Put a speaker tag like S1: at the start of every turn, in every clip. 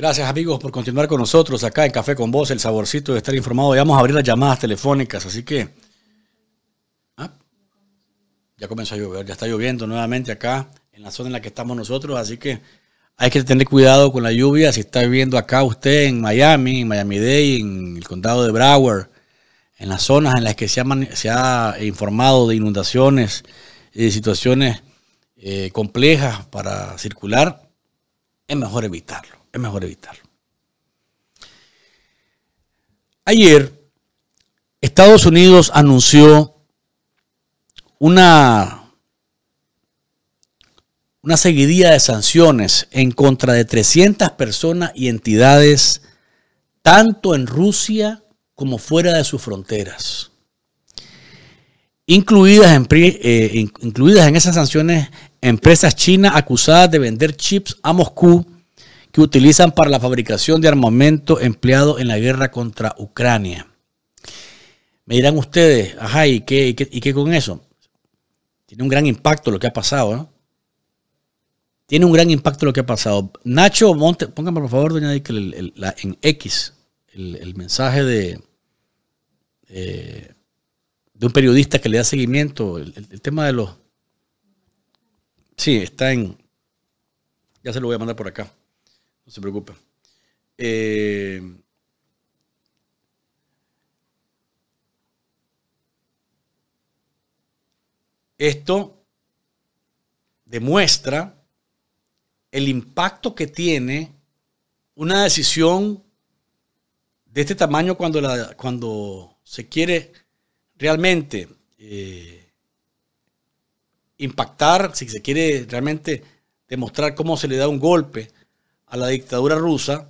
S1: Gracias amigos por continuar con nosotros acá en Café con Vos, el saborcito de estar informado. Ya vamos a abrir las llamadas telefónicas, así que... ¿ah? Ya comenzó a llover, ya está lloviendo nuevamente acá en la zona en la que estamos nosotros, así que hay que tener cuidado con la lluvia. Si está viviendo acá usted en Miami, en Miami Day en el condado de Broward, en las zonas en las que se ha, informado de inundaciones y situaciones eh, complejas para circular, es mejor evitarlo es mejor evitarlo. Ayer, Estados Unidos anunció una, una seguidilla de sanciones en contra de 300 personas y entidades, tanto en Rusia como fuera de sus fronteras. Incluidas eh, incluidas en esas sanciones empresas chinas acusadas de vender chips a Moscú que utilizan para la fabricación de armamento empleado en la guerra contra Ucrania. Me dirán ustedes, ajá, ¿y qué, con eso? Tiene un gran impacto lo que ha pasado, ¿no? Tiene un gran impacto lo que ha pasado. Nacho Monte, póngame por favor, doña Dick, en X, el, mensaje de, eh, de un periodista que le da seguimiento, el tema de los... Sí, está en... Ya se lo voy a mandar por acá. No se preocupe. Eh, esto demuestra el impacto que tiene una decisión de este tamaño cuando, cuando se quiere realmente eh, impactar, si se quiere realmente demostrar cómo se le da un golpe a la dictadura rusa.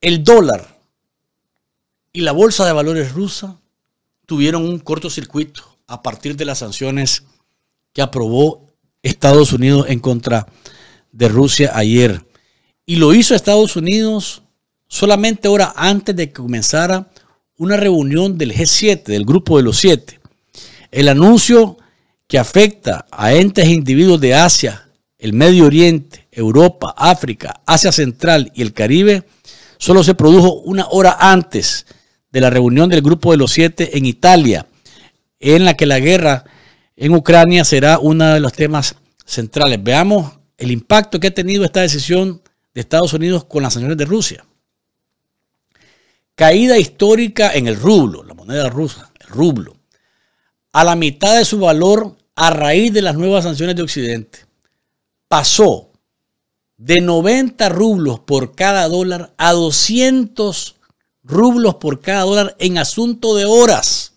S1: El dólar y la bolsa de valores rusa tuvieron un cortocircuito a partir de las sanciones que aprobó Estados Unidos en contra de Rusia ayer. Y lo hizo Estados Unidos solamente ahora antes de que comenzara una reunión del G7, del grupo de los siete. El anuncio que afecta a entes e individuos de Asia, el Medio Oriente, Europa, África, Asia Central y el Caribe, solo se produjo una hora antes de la reunión del Grupo de los Siete en Italia, en la que la guerra en Ucrania será uno de los temas centrales. Veamos el impacto que ha tenido esta decisión de Estados Unidos con las sanciones de Rusia. Caída histórica en el rublo, la moneda rusa, el rublo, a la mitad de su valor a raíz de las nuevas sanciones de Occidente, pasó de 90 rublos por cada dólar a 200 rublos por cada dólar en asunto de horas.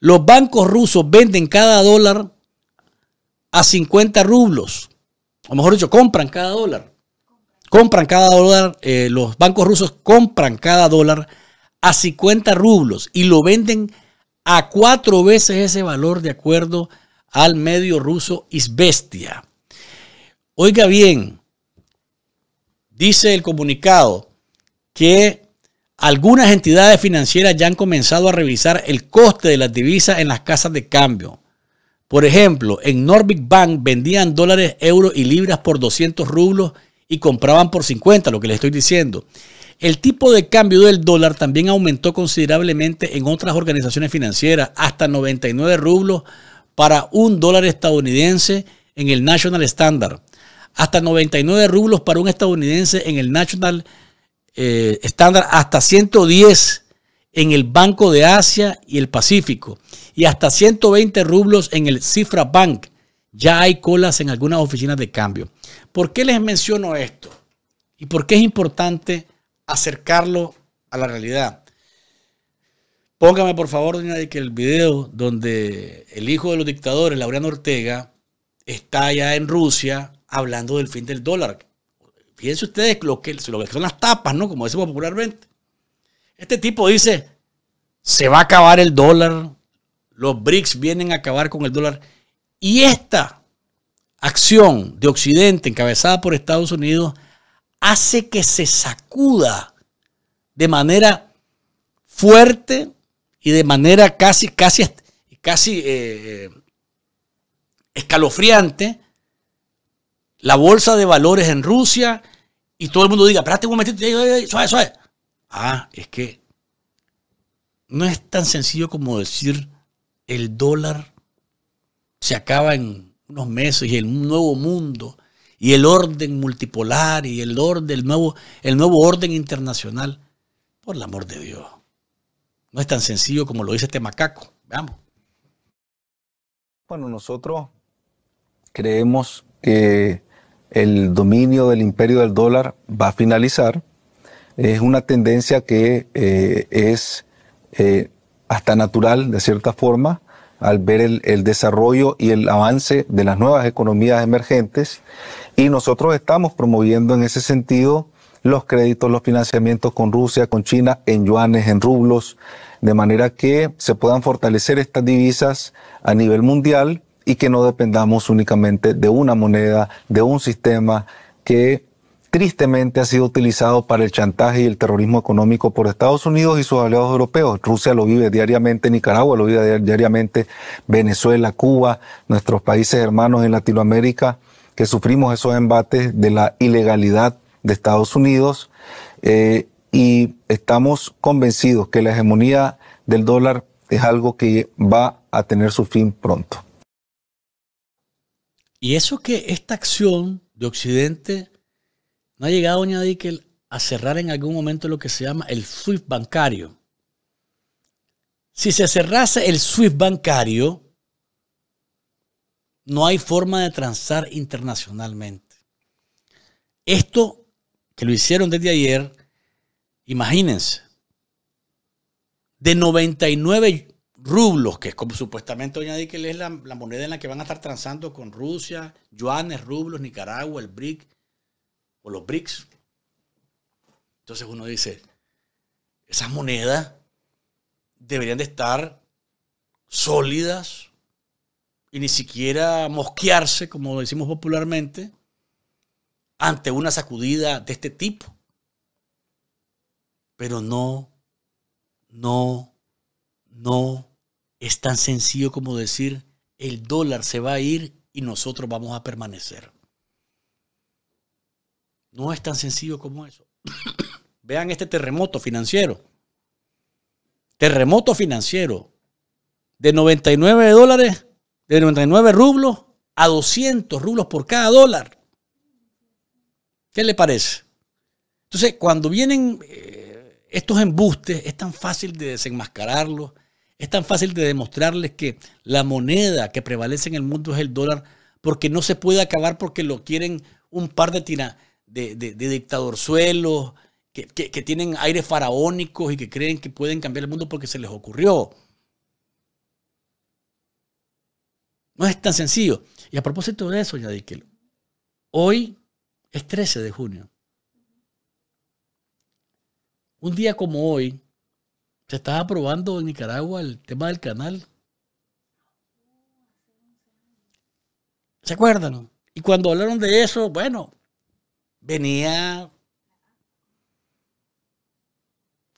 S1: Los bancos rusos venden cada dólar a 50 rublos. O mejor dicho, compran cada dólar. Compran cada dólar, eh, los bancos rusos compran cada dólar a 50 rublos y lo venden a cuatro veces ese valor de acuerdo al medio ruso Isbestia. Oiga bien, dice el comunicado que algunas entidades financieras ya han comenzado a revisar el coste de las divisas en las casas de cambio. Por ejemplo, en Nordic Bank vendían dólares, euros y libras por 200 rublos y compraban por 50, lo que les estoy diciendo. El tipo de cambio del dólar también aumentó considerablemente en otras organizaciones financieras, hasta 99 rublos para un dólar estadounidense en el National Standard, hasta 99 rublos para un estadounidense en el National eh, Standard, hasta 110 en el Banco de Asia y el Pacífico, y hasta 120 rublos en el Cifra Bank. Ya hay colas en algunas oficinas de cambio. ¿Por qué les menciono esto? ¿Y por qué es importante? acercarlo a la realidad. Póngame por favor, doña, que el video donde el hijo de los dictadores, Laureano Ortega, está allá en Rusia hablando del fin del dólar. Fíjense ustedes lo que, lo que son las tapas, ¿no? Como decimos popularmente. Este tipo dice, se va a acabar el dólar, los BRICS vienen a acabar con el dólar. Y esta acción de Occidente encabezada por Estados Unidos hace que se sacuda de manera fuerte y de manera casi, casi, casi eh, eh, escalofriante la bolsa de valores en Rusia y todo el mundo diga, espérate un Ah, es que no es tan sencillo como decir el dólar se acaba en unos meses y el nuevo mundo y el orden multipolar y el orden, el nuevo, el nuevo orden internacional. Por el amor de Dios. No es tan sencillo como lo dice este macaco.
S2: Veamos. Bueno, nosotros creemos que el dominio del imperio del dólar va a finalizar. Es una tendencia que eh, es eh, hasta natural, de cierta forma, al ver el, desarrollo y el avance de las nuevas economías emergentes y nosotros estamos promoviendo en ese sentido los créditos, los financiamientos con Rusia, con China, en yuanes, en rublos, de manera que se puedan fortalecer estas divisas a nivel mundial y que no dependamos únicamente de una moneda, de un sistema que tristemente ha sido utilizado para el chantaje y el terrorismo económico por Estados Unidos y sus aliados europeos. Rusia lo vive diariamente, Nicaragua lo vive diariamente, Venezuela, Cuba, nuestros países hermanos en Latinoamérica, que sufrimos esos embates de la ilegalidad de Estados Unidos. Eh, y estamos convencidos que la hegemonía del dólar es algo que va a tener su fin pronto.
S1: Y eso que esta acción de Occidente ¿No ha llegado Doña Dickel a cerrar en algún momento lo que se llama el SWIFT bancario? Si se cerrase el SWIFT bancario, no hay forma de transar internacionalmente. Esto que lo hicieron desde ayer, imagínense, de 99 rublos, que es como supuestamente Doña Dickel es la, moneda en la que van a estar transando con Rusia, yuanes, rublos, Nicaragua, el BRIC los BRICS. Entonces uno dice, esas monedas deberían de estar sólidas y ni siquiera mosquearse, como decimos popularmente, ante una sacudida de este tipo. Pero no, no, no es tan sencillo como decir el dólar se va a ir y nosotros vamos a permanecer. No es tan sencillo como eso. Vean este terremoto financiero. Terremoto financiero. De 99 dólares, de 99 rublos a 200 rublos por cada dólar. ¿Qué le parece? Entonces, cuando vienen eh, estos embustes, es tan fácil de desenmascararlos, es tan fácil de demostrarles que la moneda que prevalece en el mundo es el dólar, porque no se puede acabar porque lo quieren un par de tiras de, de, dictadorzuelos que, tienen aires faraónicos y que creen que pueden cambiar el mundo porque se les ocurrió. No es tan sencillo. Y a propósito de eso, ya que hoy es 13 de junio. Un día como hoy, se estaba aprobando en Nicaragua el tema del canal. ¿Se acuerdan? Y cuando hablaron de eso, bueno, venía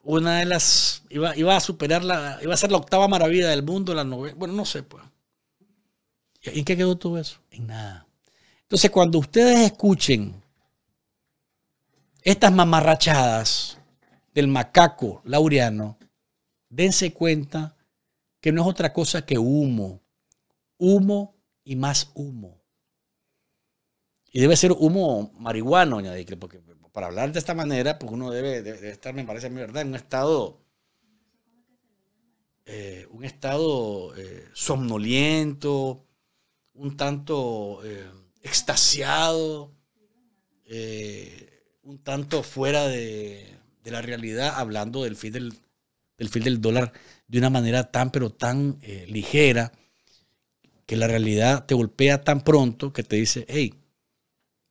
S1: una de las. Iba, a superar la. Iba a ser la octava maravilla del mundo, la novela. Bueno, no sé, pues. ¿En qué quedó todo eso? En nada. Entonces, cuando ustedes escuchen estas mamarrachadas del macaco laureano, dense cuenta que no es otra cosa que humo. Humo y más humo. Y debe ser humo marihuano, doña porque para hablar de esta manera, pues uno debe, estar, me parece a mí, ¿verdad?, en un estado, eh, un estado eh, somnoliento, un tanto eh, extasiado, un tanto fuera de, la realidad, hablando del fin del, del fin del dólar de una manera tan, pero tan ligera, que la realidad te golpea tan pronto que te dice, hey,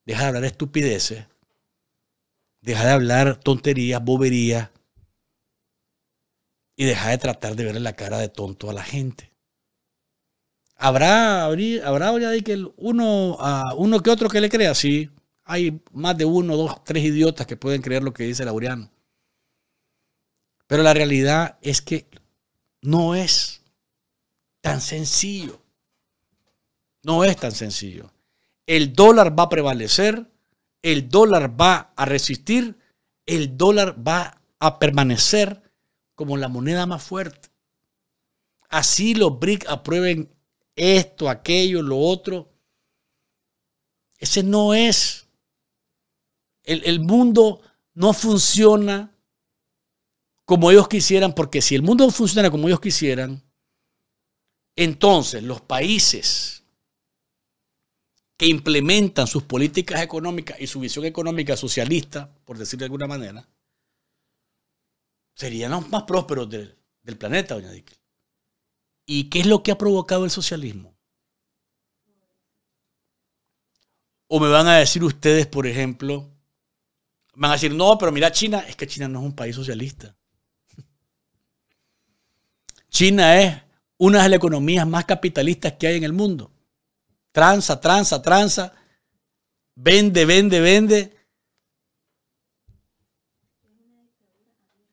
S1: Deja de hablar estupideces. Deja de hablar tonterías, boberías. Y deja de tratar de verle la cara de tonto a la gente. Habrá, habrá ya que uno, uno que otro que le crea, sí. Hay más de uno, dos, tres idiotas que pueden creer lo que dice Laureano. Pero la realidad es que no es tan sencillo. No es tan sencillo el dólar va a prevalecer, el dólar va a resistir, el dólar va a permanecer como la moneda más fuerte. Así los BRIC aprueben esto, aquello, lo otro. Ese no es. El, mundo no funciona como ellos quisieran, porque si el mundo funciona como ellos quisieran, entonces los países que implementan sus políticas económicas y su visión económica socialista, por decirlo de alguna manera, serían los más prósperos del, planeta, doña Dickel. ¿Y qué es lo que ha provocado el socialismo? O me van a decir ustedes, por ejemplo, van a decir, no, pero mira China, es que China no es un país socialista. China es una de las economías más capitalistas que hay en el mundo tranza, tranza, tranza, vende, vende, vende.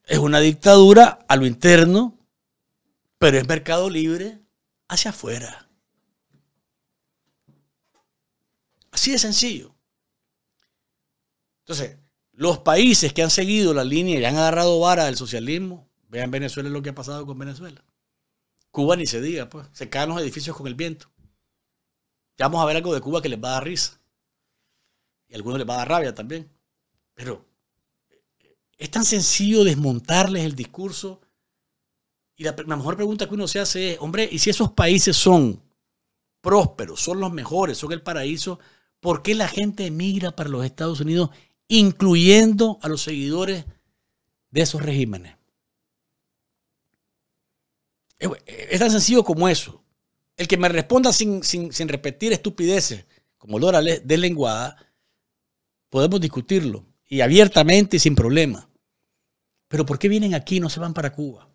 S1: Es una dictadura a lo interno, pero es mercado libre hacia afuera. Así de sencillo. Entonces, los países que han seguido la línea y han agarrado vara del socialismo, vean Venezuela lo que ha pasado con Venezuela. Cuba ni se diga, pues, se caen los edificios con el viento. Ya vamos a ver algo de Cuba que les va a dar risa. Y a algunos les va a dar rabia también. Pero eh, es tan sencillo desmontarles el discurso. Y la, mejor pregunta que uno se hace es, hombre, ¿y si esos países son prósperos, son los mejores, son el paraíso? ¿Por qué la gente emigra para los Estados Unidos, incluyendo a los seguidores de esos regímenes? Es tan sencillo como eso. El que me responda sin, repetir estupideces, como Lora de lenguada, podemos discutirlo y abiertamente y sin problema. Pero ¿por qué vienen aquí y no se van para Cuba?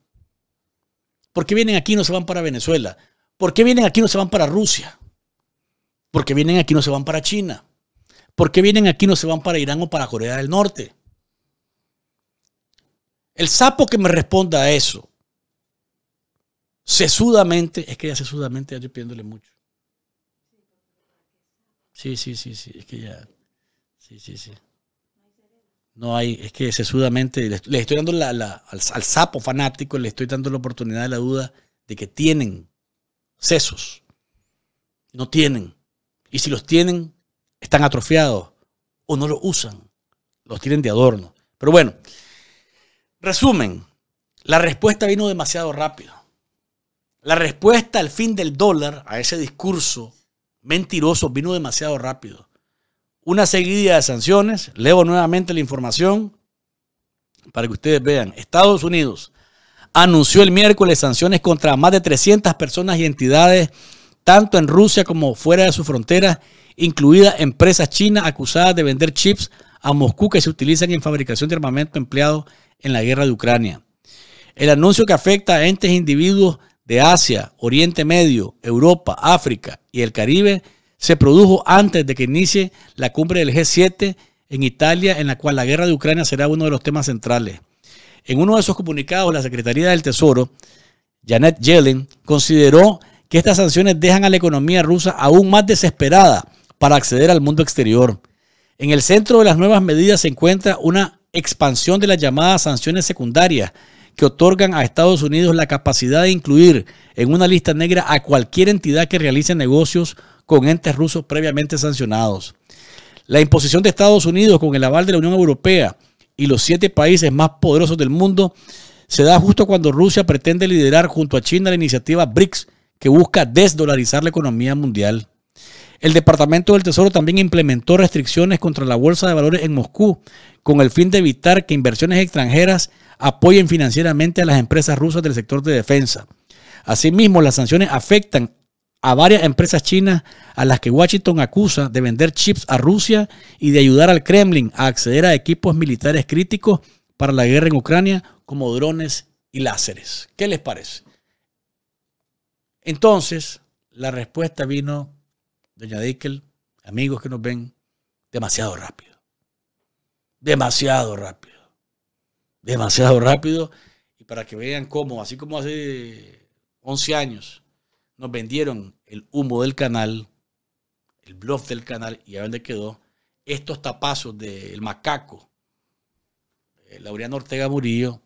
S1: ¿Por qué vienen aquí y no se van para Venezuela? ¿Por qué vienen aquí y no se van para Rusia? ¿Por qué vienen aquí y no se van para China? ¿Por qué vienen aquí y no se van para Irán o para Corea del Norte? El sapo que me responda a eso sesudamente, es que ya sesudamente ya estoy pidiéndole mucho. Sí, sí, sí, sí, es que ya, sí, sí, sí. No hay, es que sesudamente, les estoy, dando la, al, al, sapo fanático, le estoy dando la oportunidad de la duda de que tienen sesos. No tienen. Y si los tienen, están atrofiados o no los usan. Los tienen de adorno. Pero bueno, resumen, la respuesta vino demasiado rápido. La respuesta al fin del dólar a ese discurso mentiroso vino demasiado rápido. Una seguida de sanciones, leo nuevamente la información para que ustedes vean. Estados Unidos anunció el miércoles sanciones contra más de 300 personas y entidades, tanto en Rusia como fuera de su fronteras, incluidas empresas chinas acusadas de vender chips a Moscú que se utilizan en fabricación de armamento empleado en la guerra de Ucrania. El anuncio que afecta a entes e individuos de Asia, Oriente Medio, Europa, África y el Caribe se produjo antes de que inicie la cumbre del G7 en Italia, en la cual la guerra de Ucrania será uno de los temas centrales. En uno de esos comunicados, la Secretaría del Tesoro, Janet Yellen, consideró que estas sanciones dejan a la economía rusa aún más desesperada para acceder al mundo exterior. En el centro de las nuevas medidas se encuentra una expansión de las llamadas sanciones secundarias, que otorgan a Estados Unidos la capacidad de incluir en una lista negra a cualquier entidad que realice negocios con entes rusos previamente sancionados. La imposición de Estados Unidos con el aval de la Unión Europea y los siete países más poderosos del mundo se da justo cuando Rusia pretende liderar junto a China la iniciativa BRICS, que busca desdolarizar la economía mundial. El Departamento del Tesoro también implementó restricciones contra la Bolsa de Valores en Moscú, con el fin de evitar que inversiones extranjeras apoyen financieramente a las empresas rusas del sector de defensa. Asimismo, las sanciones afectan a varias empresas chinas a las que Washington acusa de vender chips a Rusia y de ayudar al Kremlin a acceder a equipos militares críticos para la guerra en Ucrania como drones y láseres. ¿Qué les parece? Entonces, la respuesta vino, doña Dickel, amigos que nos ven, demasiado rápido. Demasiado rápido demasiado rápido y para que vean cómo, así como hace 11 años nos vendieron el humo del canal, el bluff del canal y a dónde quedó, estos tapazos del macaco, lauriano eh, Laureano Ortega Murillo.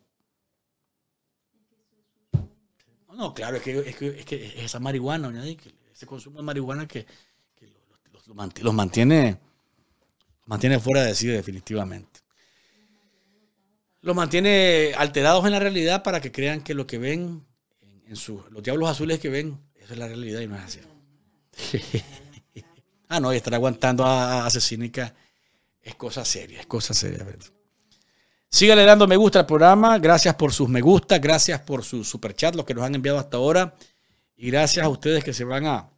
S1: No, claro, es que es, que, es, esa marihuana, ese consumo de marihuana que, los, los mantiene, los mantiene fuera de sí definitivamente los mantiene alterados en la realidad para que crean que lo que ven, en los diablos azules que ven, eso es la realidad y no es así. ah, no, y estar aguantando a, asesínica es cosa seria, es cosa seria. le dando me gusta al programa, gracias por sus me gusta, gracias por sus superchat, los que nos han enviado hasta ahora, y gracias a ustedes que se van a,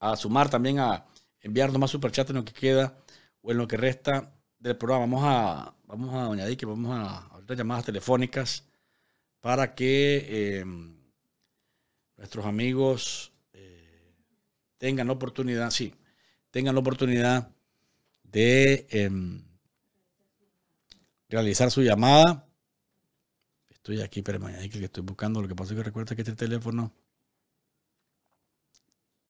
S1: a sumar también a enviarnos más superchat en lo que queda o en lo que resta del programa. Vamos a, vamos a añadir que vamos a ahorita llamadas telefónicas para que eh, nuestros amigos eh, tengan la oportunidad, sí, tengan la oportunidad de em, realizar su llamada. Estoy aquí, pero que estoy buscando. Lo que pasa es que recuerda que este teléfono